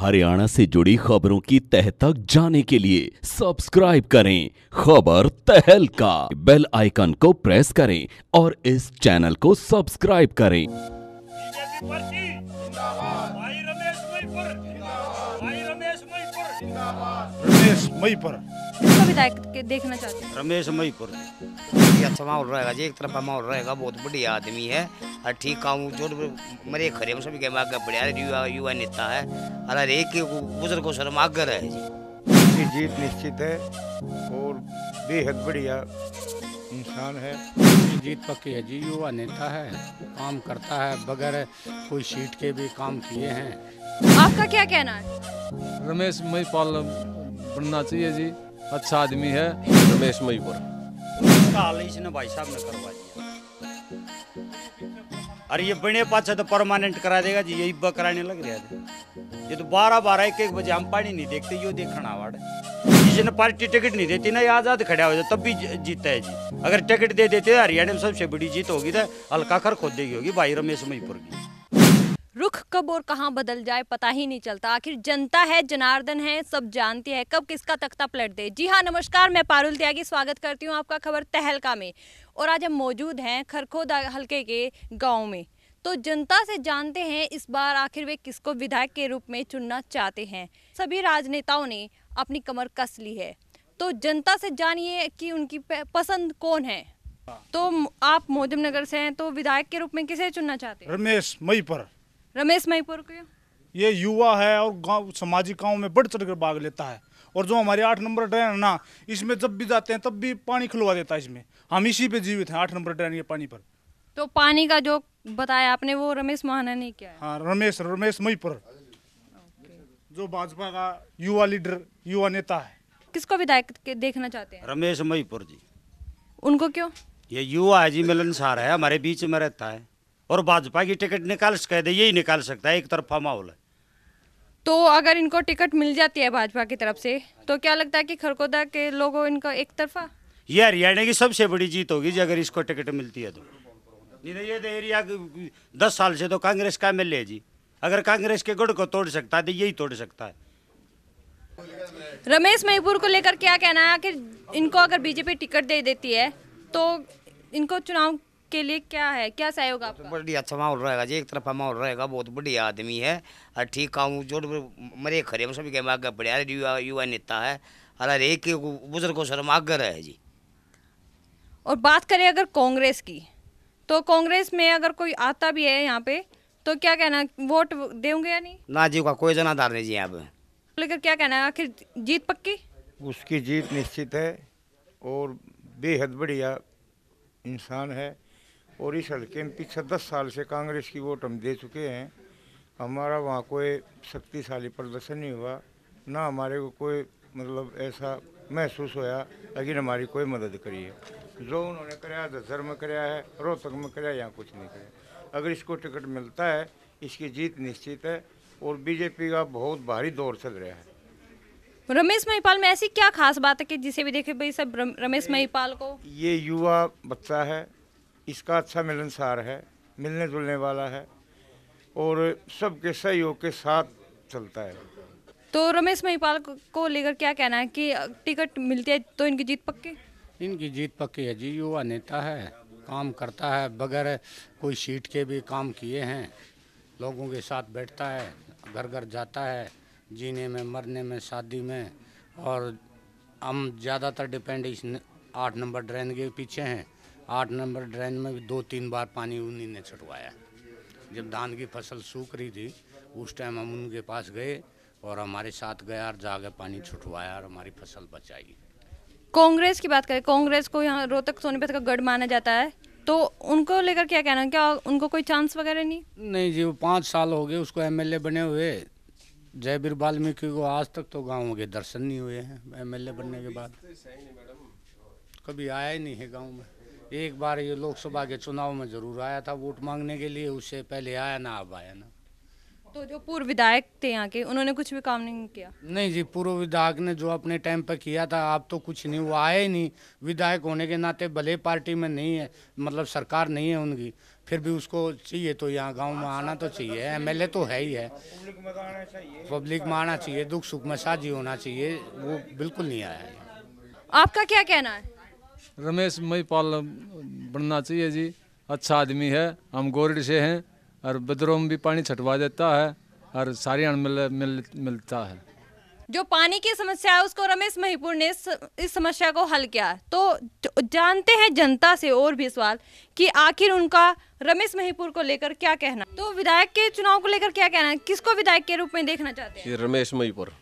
हरियाणा से जुड़ी खबरों की तह तक जाने के लिए सब्सक्राइब करें खबर तहल का बेल आइकन को प्रेस करें और इस चैनल को सब्सक्राइब करें रमेश मईपुर देखना चाहते हैं रमेश पर ही अच्छा माहौल रहेगा जी एक तरफ माहौल रहेगा बहुत बढ़िया आदमी है और ठीक काम जो मरे खरे में सभी के आगे बढ़िया युवा युवा नेता है और हर एक बुजुर्ग को शर्म आगे रहे जी जीत निश्चित है और बेहद बढ़िया इंसान है जीत पक्की है जी युवा नेता है काम करता है बगैर कोई सीट के भी काम किए हैं आपका क्या कहना है रमेश महिपाल बनना चाहिए जी अच्छा आदमी है रमेश महिपुरा इसने भाई साहब ने करवा दिया अरे ये बने पाचा तो परमानेंट करा देगा जी इब्बा कराने लग रहा है ये तो बारह बारह एक एक बजे हम पानी नहीं देखते यो देखना वाड़ जिसने पार्टी टिकट नहीं देती ना ये आजाद खड़ा हो जाए तब भी जीतता है जी अगर टिकट दे देते तो हरियाणा में सबसे बड़ी जीत होगी तो हल्का खर खोद देगी होगी भाई रमेश मईपुर की रुख कब और कहाँ बदल जाए पता ही नहीं चलता आखिर जनता है जनार्दन है सब जानती है कब किसका तख्ता पलट दे जी हाँ नमस्कार मैं पारुल त्यागी स्वागत करती हूँ आपका खबर तहलका में और आज हम मौजूद हैं खरखोदा हल्के के गाँव में तो जनता से जानते हैं इस बार आखिर वे किसको विधायक के रूप में चुनना चाहते हैं सभी राजनेताओं ने अपनी कमर कस ली है तो जनता से जानिए कि उनकी पसंद कौन है तो आप मोजम नगर से हैं तो विधायक के रूप में किसे चुनना चाहते हैं रमेश मई पर रमेश मईपुर के ये युवा है और गांव सामाजिक गाँव में बढ़ चढ़ कर भाग लेता है और जो हमारे आठ नंबर ड्रेन है ना इसमें जब भी जाते हैं तब भी पानी खुलवा देता है इसमें हम इसी पे जीवित हैं आठ नंबर ड्रेन के पानी पर तो पानी का जो बताया आपने वो रमेश महाना ने किया हाँ रमेश रमेश मईपुर जो भाजपा का युवा लीडर युवा नेता है किसको विधायक देखना चाहते हैं रमेश मईपुर जी उनको क्यों ये युवा है जी मिलनसार है हमारे बीच में रहता है और भाजपा की टिकट निकाल सकते तो यही निकाल सकता है एक तरफा माहौल है तो अगर इनको टिकट मिल जाती है भाजपा की तरफ से तो क्या लगता है कि खरकोदा के लोगों इनका एक तरफा ये हरियाणा की सबसे बड़ी जीत होगी जी अगर इसको टिकट मिलती है तो नहीं ये तो एरिया दस साल से तो कांग्रेस का एम है जी अगर कांग्रेस के गुड़ को तोड़ सकता है तो यही तोड़ सकता है रमेश महीपुर को लेकर क्या कहना है आखिर इनको अगर बीजेपी टिकट दे देती है तो इनको चुनाव के लिए क्या है क्या सहयोग तो आपका बढ़िया अच्छा माहौल रहेगा जी एक तरफ माहौल रहेगा बहुत बढ़िया आदमी है और ठीक काम जो मरे खरे में सभी के आगे बढ़िया युवा युवा नेता है और हर एक बुजुर्गों शर्म आगे रहे जी और बात करें अगर कांग्रेस की तो कांग्रेस में अगर कोई आता भी है यहाँ पे तो क्या कहना वोट देंगे या नहीं ना जी का कोई जनाधार नहीं जी यहाँ पे लेकर क्या कहना है आखिर जीत पक्की उसकी जीत निश्चित है और बेहद बढ़िया इंसान है और इस हल्के में पिछले दस साल से कांग्रेस की वोट हम दे चुके हैं हमारा वहाँ कोई शक्तिशाली प्रदर्शन नहीं हुआ ना हमारे को कोई मतलब ऐसा महसूस होया लेकिन हमारी कोई मदद करी है जो उन्होंने कराया दसर में कराया है रोहतक में कराया यहाँ कुछ नहीं कराया अगर इसको टिकट मिलता है इसकी जीत निश्चित है और बीजेपी का बहुत भारी दौर चल रहा है रमेश महिपाल में ऐसी क्या खास बात है कि जिसे भी देखे भाई सब रमेश महिपाल को ये युवा बच्चा है इसका अच्छा मिलनसार है मिलने जुलने वाला है और सबके सहयोग के साथ चलता है तो रमेश महिपाल को लेकर क्या कहना है कि टिकट मिलती है तो इनकी जीत पक्की इनकी जीत पक्की है जी युवा नेता है काम करता है बगैर कोई सीट के भी काम किए हैं लोगों के साथ बैठता है घर घर जाता है जीने में मरने में शादी में और हम ज़्यादातर डिपेंड इस आठ नंबर ड्रेन के पीछे हैं आठ नंबर ड्रेन में भी दो तीन बार पानी उन्हीं ने छुटवाया जब धान की फसल सूख रही थी उस टाइम हम उनके पास गए और हमारे साथ गया और जाकर पानी छुटवाया और हमारी फसल बचाई कांग्रेस की बात करें कांग्रेस को यहाँ रोहतक सोनीपत का गढ़ माना जाता है तो उनको लेकर क्या कहना क्या उनको कोई चांस वगैरह नहीं नहीं जी वो पाँच साल हो गए उसको एमएलए बने हुए जयवीर वाल्मीकि को आज तक तो गाँव के दर्शन नहीं हुए हैं एमएलए बनने के बाद कभी आया ही नहीं है गाँव में एक बार ये लोकसभा के चुनाव में जरूर आया था वोट मांगने के लिए उससे पहले आया ना अब आया ना तो जो पूर्व विधायक थे यहाँ के उन्होंने कुछ भी काम नहीं किया नहीं जी पूर्व विधायक ने जो अपने टाइम पर किया था आप तो कुछ नहीं वो आए नहीं विधायक होने के नाते भले पार्टी में नहीं है मतलब सरकार नहीं है उनकी फिर भी उसको चाहिए तो यहाँ गांव में आना तो चाहिए एम एल तो है ही है पब्लिक में आना चाहिए दुख सुख में साझी होना चाहिए वो बिल्कुल नहीं आया आपका क्या कहना है रमेश महिपाल बनना चाहिए जी अच्छा आदमी है हम गोरड से हैं और बदरों में भी पानी छटवा देता है और सारियाण मिल, मिल मिलता है जो पानी की समस्या है उसको रमेश महिपुर ने इस समस्या को हल किया तो जानते हैं जनता से और भी सवाल कि आखिर उनका रमेश महिपुर को लेकर क्या कहना तो विधायक के चुनाव को लेकर क्या कहना है किसको विधायक के रूप में देखना चाहते हैं रमेश महिपुर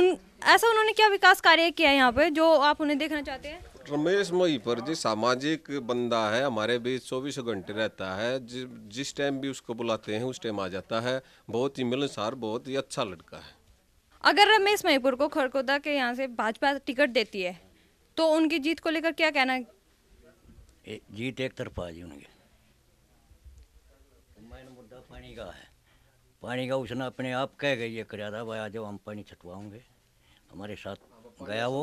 उन ऐसा उन्होंने क्या विकास कार्य किया है यहाँ पे जो आप उन्हें देखना चाहते हैं रमेश पर जी सामाजिक बंदा है हमारे बीच चौबीसों घंटे रहता है जि, जिस टाइम भी उसको बुलाते हैं उस टाइम आ जाता है बहुत ही मिलनसार बहुत ही अच्छा लड़का है अगर रमेश महीपुर को खड़कोदा के यहाँ से भाजपा टिकट देती है तो उनकी जीत को लेकर क्या कहना है जीत एक तरफा जी उनके मुद्दा पानी का है पानी का उसने अपने आप कह गई है करारा भाई आज हम पानी छटवाओगे हमारे साथ गया वो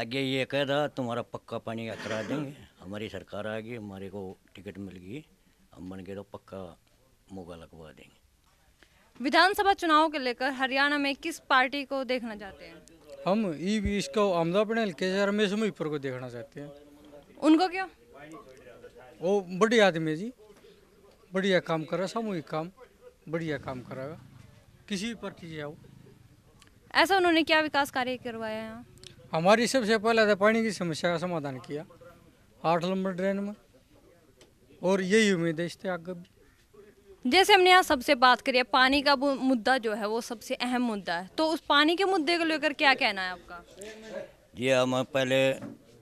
आगे ये कह रहा तुम्हारा पक्का पानी करा देंगे हमारी सरकार आ गई हमारे को टिकट मिल गई हम बन गए तो पक्का मोगा लगवा देंगे विधानसभा चुनाव को लेकर हरियाणा में किस पार्टी को देखना चाहते हैं हम ई इसको आमदा पटेल के रमेश को देखना चाहते हैं उनको क्यों वो बढ़िया आदमी जी बढ़िया काम कर रहा सामूहिक काम बढ़िया काम करेगा किसी भी पार्टी आओ ऐसा उन्होंने क्या विकास कार्य करवाया यहाँ हमारी सबसे पहले तो पानी की समस्या का समाधान किया आठ नंबर ड्रेन में और यही उम्मीद है इससे आगे भी जैसे हमने यहाँ सबसे बात करी है पानी का मुद्दा जो है वो सबसे अहम मुद्दा है तो उस पानी के मुद्दे को लेकर क्या कहना है आपका जी हम पहले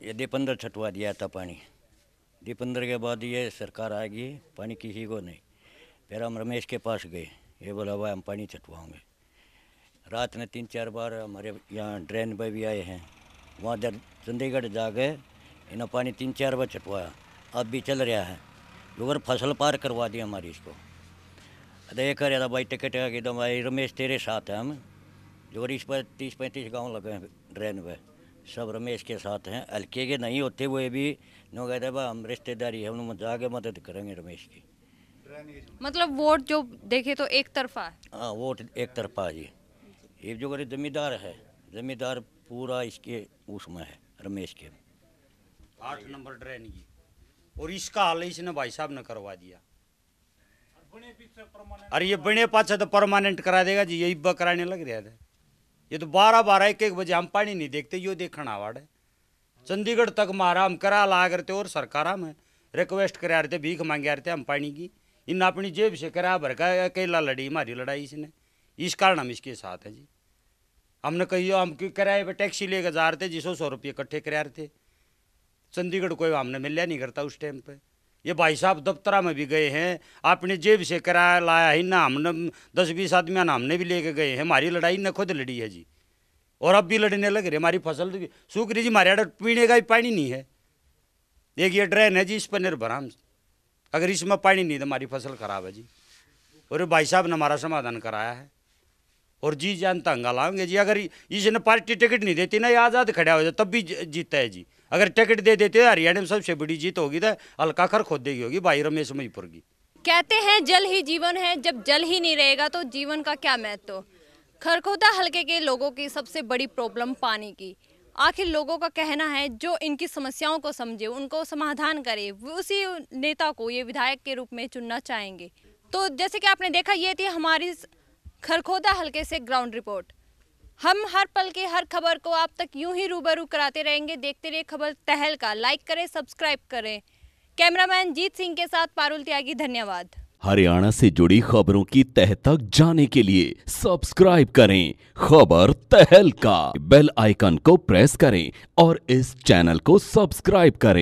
ये दीपंदर छटवा दिया था पानी दीपंदर के बाद ये सरकार आएगी पानी किसी को नहीं फिर हम रमेश के पास गए ये बोला भाई हम पानी छटवाओगे रात में तीन चार बार हमारे यहाँ ड्रेन पर भी आए हैं वहाँ जब चंडीगढ़ जा गए इन्हें पानी तीन चार बार छटवाया अब भी चल रहा है मगर फसल पार करवा दी हमारी इसको अरे कर भाई टिकट एकदम तो भाई रमेश तेरे साथ हैं हम जो इस पर तीस पैंतीस गांव लगे हैं ड्रेन पर सब रमेश के साथ हैं हल्के के नहीं होते हुए भी नो कहते भाई हम रिश्तेदारी है उन्होंने जाके मदद करेंगे रमेश की मतलब वोट जो देखे तो एक तरफा हाँ वोट एक तरफा जी ये जो करे जमींदार है जमींदार पूरा इसके उसमें है रमेश के आठ नंबर ड्रेन की और इसका हाल इसने भाई साहब ने करवा दिया अरे ये बने पाछा तो परमानेंट करा देगा जी ये ब कराने लग रहा था तो। ये तो बारह बारह एक एक बजे हम पानी नहीं देखते यो देखना वाड़ है चंडीगढ़ तक मारा हम करा ला करते और सरकार में रिक्वेस्ट करा रहे थे भीख मांगे रहे थे हम पानी की इन अपनी जेब से करा भर का अकेला लड़ी हमारी लड़ाई इसने इस कारण हम इसके साथ हैं जी हमने कही हम किराए पर टैक्सी लेकर जा रहे थे जिसो सौ रुपये इकट्ठे करा रहे थे चंडीगढ़ कोई हमने मिलया नहीं करता उस टाइम पे ये भाई साहब दफ्तरा में भी गए हैं आपने जेब से किराया लाया ही ना हमने दस बीस आदमी ना हमने भी लेके गए हैं हमारी लड़ाई ने खुद लड़ी है जी और अब भी लड़ने लग रहे हमारी फसल तो सूख रही जी हमारे यहाँ पीने का भी पानी नहीं है एक ये ड्रेन है जी इस पर निर्भर हम अगर इसमें पानी नहीं तो हमारी फसल खराब है जी और भाई साहब ने हमारा समाधान कराया है और जी जान तंगा लाएंगे जी अगर इसने पार्टी टिकट नहीं देती ना ये आज़ाद खड़ा हो जाए तब भी जीतता है जी अगर टिकट दे देते तो हरियाणा में सबसे बड़ी जीत होगी तो अलका खर खोद देगी होगी भाई रमेश मईपुर की कहते हैं जल ही जीवन है जब जल ही नहीं रहेगा तो जीवन का क्या महत्व खरखोदा हल्के के लोगों की सबसे बड़ी प्रॉब्लम पानी की आखिर लोगों का कहना है जो इनकी समस्याओं को समझे उनको समाधान करे उसी नेता को ये विधायक के रूप में चुनना चाहेंगे तो जैसे कि आपने देखा ये थी हमारी खरखोदा हलके से ग्राउंड रिपोर्ट हम हर पल की हर खबर को आप तक यूं ही रूबरू कराते रहेंगे देखते रहिए खबर तहल का लाइक करें सब्सक्राइब करें कैमरामैन जीत सिंह के साथ पारुल त्यागी धन्यवाद हरियाणा से जुड़ी खबरों की तह तक जाने के लिए सब्सक्राइब करें खबर तहल का बेल आइकन को प्रेस करें और इस चैनल को सब्सक्राइब करें